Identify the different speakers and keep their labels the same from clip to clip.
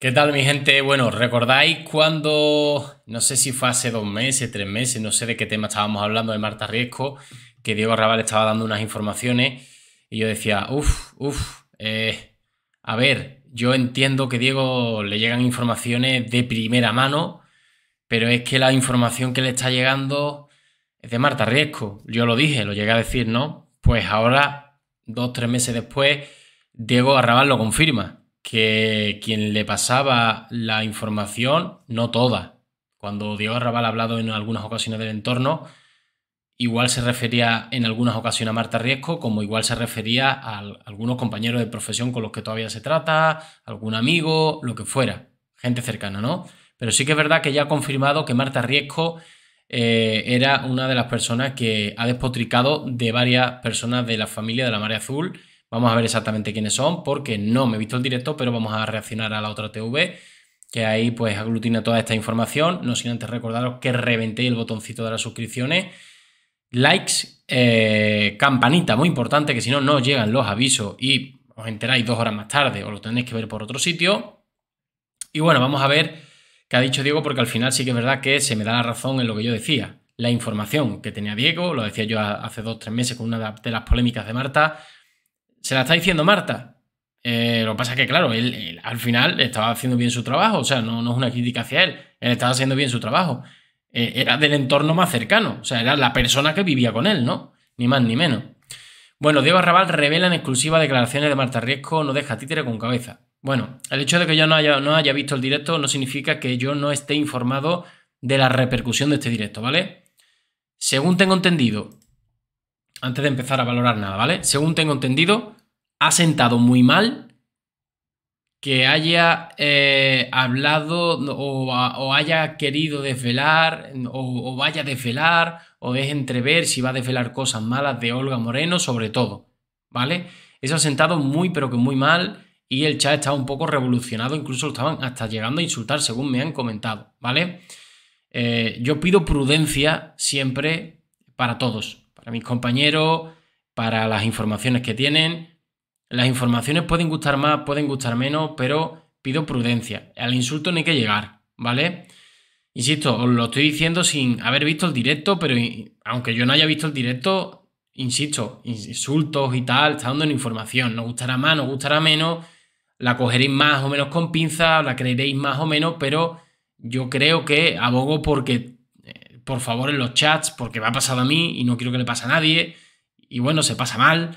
Speaker 1: ¿Qué tal mi gente? Bueno, ¿recordáis cuando, no sé si fue hace dos meses, tres meses, no sé de qué tema estábamos hablando de Marta Riesco, que Diego Arrabal estaba dando unas informaciones y yo decía, uff, uff, eh, a ver, yo entiendo que Diego le llegan informaciones de primera mano, pero es que la información que le está llegando es de Marta Riesco. Yo lo dije, lo llegué a decir, ¿no? Pues ahora, dos, tres meses después, Diego Arrabal lo confirma que quien le pasaba la información, no toda. Cuando Diego Arrabal ha hablado en algunas ocasiones del entorno, igual se refería en algunas ocasiones a Marta Riesco, como igual se refería a algunos compañeros de profesión con los que todavía se trata, algún amigo, lo que fuera, gente cercana, ¿no? Pero sí que es verdad que ya ha confirmado que Marta Riesco eh, era una de las personas que ha despotricado de varias personas de la familia de la Marea Azul Vamos a ver exactamente quiénes son porque no me he visto el directo, pero vamos a reaccionar a la otra TV que ahí pues aglutina toda esta información. No sin antes recordaros que reventéis el botoncito de las suscripciones, likes, eh, campanita, muy importante que si no, no llegan los avisos y os enteráis dos horas más tarde o lo tenéis que ver por otro sitio. Y bueno, vamos a ver qué ha dicho Diego porque al final sí que es verdad que se me da la razón en lo que yo decía. La información que tenía Diego, lo decía yo hace dos o tres meses con una de las polémicas de Marta, se la está diciendo Marta. Eh, lo que pasa es que, claro, él, al final estaba haciendo bien su trabajo, o sea, no, es una crítica hacia él, él estaba haciendo bien su trabajo. Eh, era del entorno más cercano, o sea, era la persona que vivía con él, ¿no? Ni más ni menos. Bueno, Diego Arrabal revela en exclusiva declaraciones de Marta Riesco, no deja títere con cabeza. Bueno, el hecho de que yo no haya, no haya visto el directo no significa que yo no esté informado de la repercusión de este directo, ¿vale? Según tengo entendido, antes de empezar a valorar nada, ¿vale? Según tengo entendido, ha sentado muy mal que haya eh, hablado o, haya querido desvelar o, vaya a desvelar o deje entrever si va a desvelar cosas malas de Olga Moreno sobre todo, ¿vale? Eso ha sentado muy pero que muy mal y el chat está un poco revolucionado, incluso estaban hasta llegando a insultar según me han comentado, ¿vale? Eh, yo pido prudencia siempre para todos, a mis compañeros, para las informaciones que tienen. Las informaciones pueden gustar más, pueden gustar menos, pero pido prudencia. Al insulto no hay que llegar, ¿vale? Insisto, os lo estoy diciendo sin haber visto el directo, pero aunque yo no haya visto el directo, insisto, insultos y tal, está dando información. Nos gustará más, nos gustará menos, la cogeréis más o menos con pinza, la creeréis más o menos, pero yo creo que abogo porque por favor en los chats porque me ha pasado a mí y no quiero que le pase a nadie. Y bueno, se pasa mal.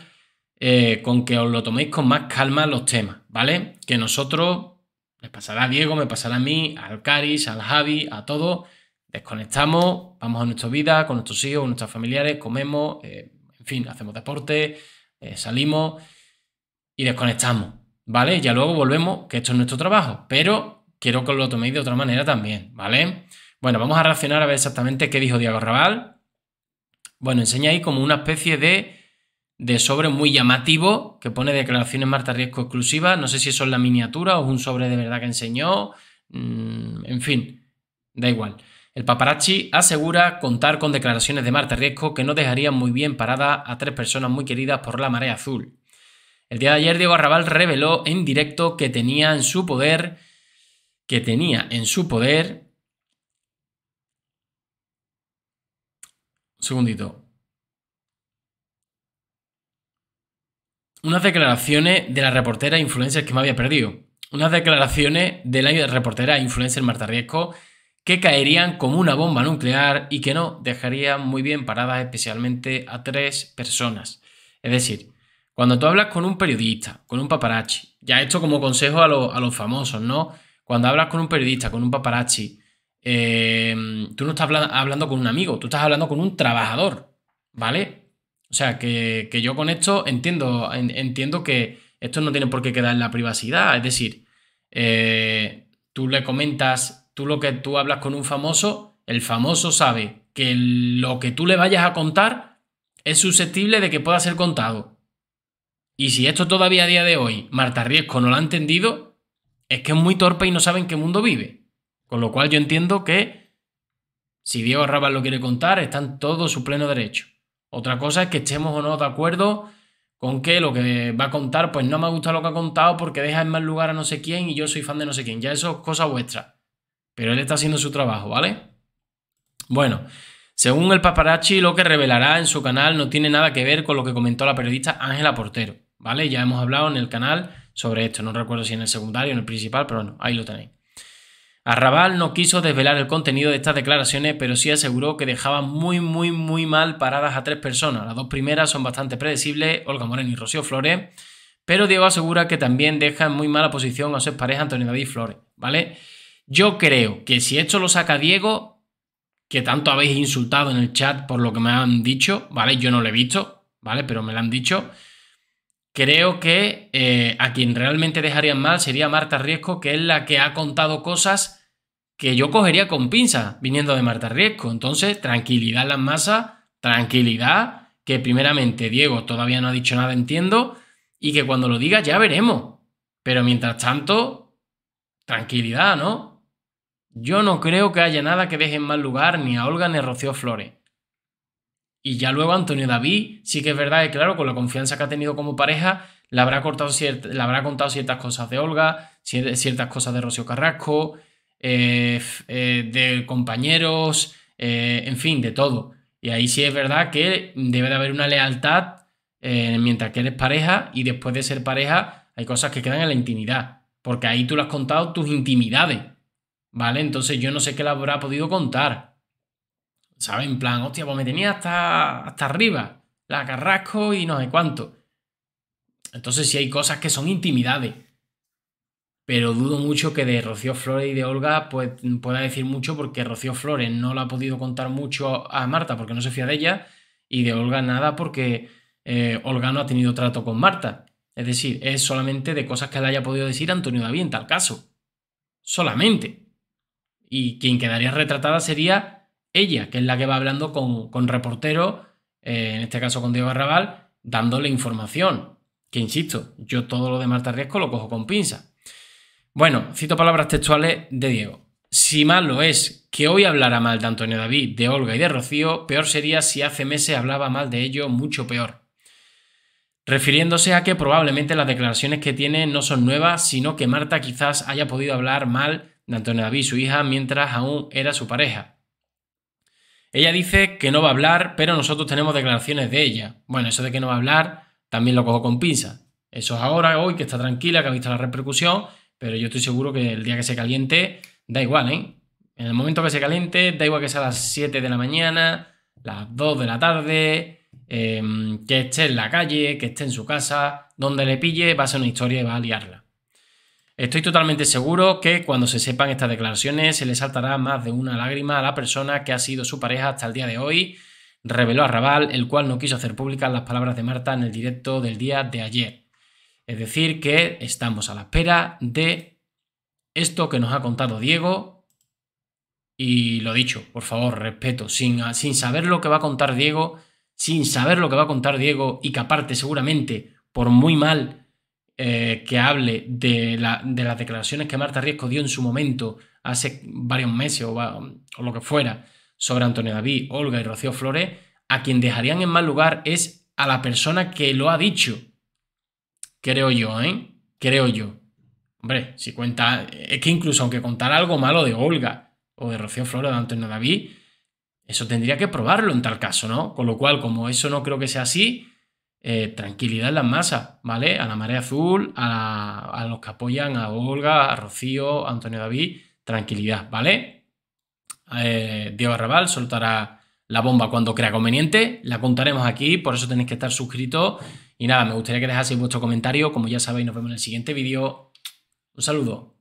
Speaker 1: Eh, con que os lo toméis con más calma los temas, ¿vale? Que nosotros, les pasará a Diego, me pasará a mí, al Caris, al Javi, a todos. Desconectamos, vamos a nuestra vida, con nuestros hijos, con nuestros familiares, comemos, eh, en fin, hacemos deporte, eh, salimos y desconectamos, ¿vale? Ya luego volvemos, que esto es nuestro trabajo, pero quiero que os lo toméis de otra manera también, ¿vale? Bueno, vamos a reaccionar a ver exactamente qué dijo Diego Arrabal. Bueno, enseña ahí como una especie de, de sobre muy llamativo que pone declaraciones Marta Riesco exclusivas. No sé si eso es la miniatura o es un sobre de verdad que enseñó. Mm, en fin, da igual. El paparazzi asegura contar con declaraciones de Marta Riesco que no dejarían muy bien parada a tres personas muy queridas por la marea azul. El día de ayer Diego Arrabal reveló en directo que tenía en su poder que tenía en su poder segundito. Unas declaraciones de la reportera influencer que me había perdido. Unas declaraciones de la reportera influencer Marta Riesco que caerían como una bomba nuclear y que no dejarían muy bien paradas especialmente a tres personas. Es decir, cuando tú hablas con un periodista, con un paparazzi, ya esto como consejo a, a los famosos, ¿no? Cuando hablas con un periodista, con un paparazzi, Em, tú no estás hablando con un amigo, tú estás hablando con un trabajador, ¿vale? O sea, que, yo con esto entiendo, entiendo que esto no tiene por qué quedar en la privacidad, es decir, eh, tú le comentas, tú lo que tú hablas con un famoso, el famoso sabe que lo que tú le vayas a contar es susceptible de que pueda ser contado. Y si esto todavía a día de hoy Marta Riesco no lo ha entendido, es que es muy torpe y no sabe en qué mundo vive. Con lo cual yo entiendo que si Diego Arrabal lo quiere contar, está en todo su pleno derecho. Otra cosa es que estemos o no de acuerdo con que lo que va a contar, pues no me gusta lo que ha contado porque deja en mal lugar a no sé quién y yo soy fan de no sé quién. Ya eso es cosa vuestra. Pero él está haciendo su trabajo, ¿vale? Bueno, según el paparazzi, lo que revelará en su canal no tiene nada que ver con lo que comentó la periodista Ángela Portero, ¿vale? Ya hemos hablado en el canal sobre esto. No recuerdo si en el secundario o en el principal, pero bueno, ahí lo tenéis. Arrabal no quiso desvelar el contenido de estas declaraciones, pero sí aseguró que dejaban muy, muy, muy mal paradas a tres personas. Las dos primeras son bastante predecibles, Olga Moreno y Rocío Flores, pero Diego asegura que también deja en muy mala posición a su pareja Antonio David Flores, ¿vale? Yo creo que si esto lo saca Diego, que tanto habéis insultado en el chat por lo que me han dicho, ¿vale? Yo no lo he visto, ¿vale? Pero me lo han dicho. Creo que eh, a quien realmente dejarían mal sería Marta Riesco, que es la que ha contado cosas que yo cogería con pinza viniendo de Marta Riesco. Entonces, tranquilidad en las masas, tranquilidad, que primeramente Diego todavía no ha dicho nada, entiendo, y que cuando lo diga ya veremos. Pero mientras tanto, tranquilidad, ¿no? Yo no creo que haya nada que deje en mal lugar ni a Olga ni a Rocío Flores. Y ya luego Antonio David, sí que es verdad que claro, con la confianza que ha tenido como pareja, le habrá, le habrá contado ciertas cosas de Olga, ciertas cosas de Rocío Carrasco, eh, eh, de compañeros, eh, en fin, de todo. Y ahí sí es verdad que debe de haber una lealtad mientras que eres pareja y después de ser pareja hay cosas que quedan en la intimidad, porque ahí tú le has contado tus intimidades, ¿vale? Entonces yo no sé qué la habrá podido contar. ¿Sabes? En plan, hostia, pues me tenía hasta, hasta arriba, la carrasco y no sé cuánto. Entonces sí hay cosas que son intimidades pero dudo mucho que de Rocío Flores y de Olga pueda decir mucho porque Rocío Flores no la ha podido contar mucho a Marta porque no se fía de ella y de Olga nada porque eh, Olga no ha tenido trato con Marta. Es decir, es solamente de cosas que le haya podido decir Antonio David en tal caso. Solamente. Y quien quedaría retratada sería ella, que es la que va hablando con, con reporteros, eh, en este caso con Diego Arrabal, dándole información. Que insisto, yo todo lo de Marta Riesco lo cojo con pinza bueno, cito palabras textuales de Diego. Si mal lo es que hoy hablara mal de Antonio David, de Olga y de Rocío, peor sería si hace meses hablaba mal de ello, mucho peor. Refiriéndose a que probablemente las declaraciones que tiene no son nuevas, sino que Marta quizás haya podido hablar mal de Antonio David, su hija, mientras aún era su pareja. Ella dice que no va a hablar, pero nosotros tenemos declaraciones de ella. Bueno, eso de que no va a hablar también lo cojo con pinza. Eso es ahora, hoy, que está tranquila, que ha visto la repercusión, pero yo estoy seguro que el día que se caliente, da igual, ¿eh? En el momento que se caliente, da igual que sea a las 7 de la mañana, las 2 de la tarde, em, que esté en la calle, que esté en su casa, donde le pille, va a ser una historia y va a liarla. Estoy totalmente seguro que cuando se sepan estas declaraciones se le saltará más de una lágrima a la persona que ha sido su pareja hasta el día de hoy, reveló a el cual no quiso hacer públicas las palabras de Marta en el directo del día de ayer. Es decir, que estamos a la espera de esto que nos ha contado Diego. Y lo dicho, por favor, respeto, sin, sin saber lo que va a contar Diego, sin saber lo que va a contar Diego y que aparte seguramente, por muy mal eh, que hable de, la, de, las declaraciones que Marta Riesco dio en su momento, hace varios meses o, o lo que fuera, sobre Antonio David, Olga y Rocío Flores, a quien dejarían en mal lugar es a la persona que lo ha dicho, Creo yo, ¿eh? Creo yo. Hombre, si cuenta. Es que incluso aunque contara algo malo de Olga o de Rocío Flora, o de Antonio David, eso tendría que probarlo en tal caso, ¿no? Con lo cual, como eso no creo que sea así, eh, tranquilidad en las masas, ¿vale? A la marea azul, a, a, los que apoyan a Olga, a Rocío, a Antonio David, tranquilidad, ¿vale? Eh, Diego Arrabal soltará la bomba cuando crea conveniente, la contaremos aquí, por eso tenéis que estar suscritos y nada, me gustaría que dejaseis vuestro comentario. Como ya sabéis, nos vemos en el siguiente vídeo. Un saludo.